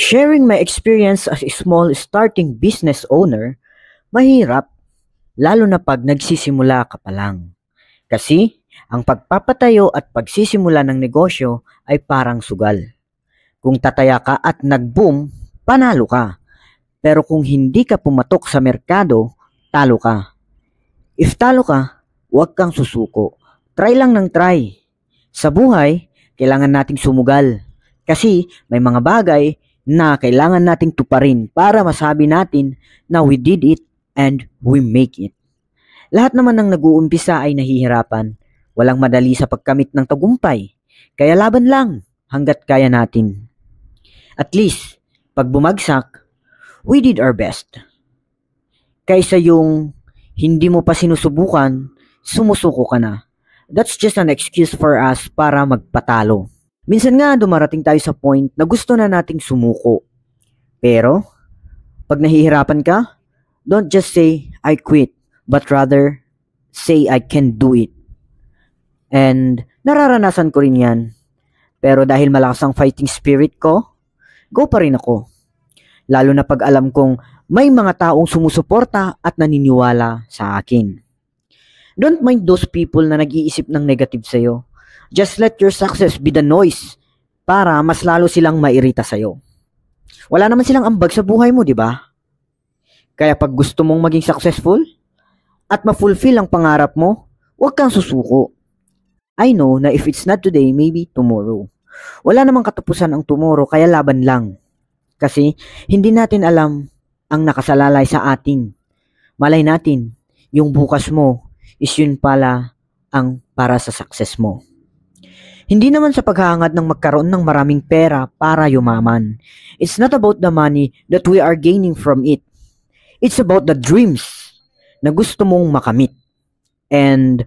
Sharing my experience as a small starting business owner, mahirap, lalo na pag nagsisimula ka pa lang. Kasi, ang pagpapatayo at pagsisimula ng negosyo ay parang sugal. Kung tataya ka at nag-boom, panalo ka. Pero kung hindi ka pumatok sa merkado, talo ka. If talo ka, huwag kang susuko. Try lang ng try. Sa buhay, kailangan nating sumugal. Kasi may mga bagay na kailangan nating tuparin para masabi natin na we did it and we make it. Lahat naman ng nag-uumpisa ay nahihirapan. Walang madali sa pagkamit ng tagumpay. Kaya laban lang hanggat kaya natin. At least, pag bumagsak, we did our best. Kaysa yung hindi mo pa sinusubukan, sumusuko ka na. That's just an excuse for us para magpatalo. Minsan nga dumarating tayo sa point na gusto na nating sumuko. Pero, pag nahihirapan ka, don't just say, I quit, but rather, say, I can do it. And, nararanasan ko rin yan. Pero dahil malakas ang fighting spirit ko, go pa rin ako. Lalo na pag alam kong may mga taong sumusuporta at naniniwala sa akin. Don't mind those people na nag-iisip ng negative sa'yo. Just let your success be the noise para mas lalo silang mairita sa'yo. Wala naman silang ambag sa buhay mo, di ba? Kaya pag gusto mong maging successful at ma-fulfill ang pangarap mo, huwag kang susuko. I know na if it's not today, maybe tomorrow. Wala namang katapusan ang tomorrow, kaya laban lang. Kasi hindi natin alam ang nakasalalay sa atin. Malay natin, yung bukas mo is yun pala ang para sa success mo. Hindi naman sa paghahangad ng magkaroon ng maraming pera para yumaman. It's not about the money that we are gaining from it. It's about the dreams na gusto mong makamit. And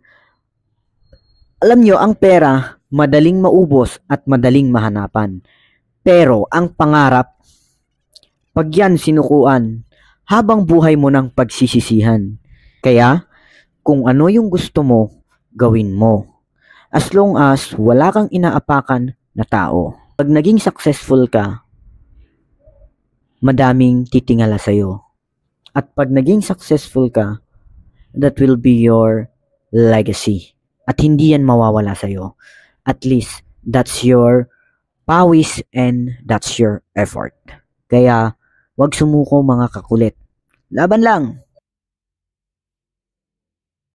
alam nyo, ang pera madaling maubos at madaling mahanapan. Pero ang pangarap, pag yan sinukuan, habang buhay mo ng pagsisisihan. Kaya, kung ano yung gusto mo, gawin mo as long as wala kang inaapakan na tao. Pag naging successful ka, madaming titingala sa iyo. At pag naging successful ka, that will be your legacy. At hindi yan mawawala sa iyo. At least, that's your pawis and that's your effort. Kaya, wag sumuko mga kakulit. Laban lang!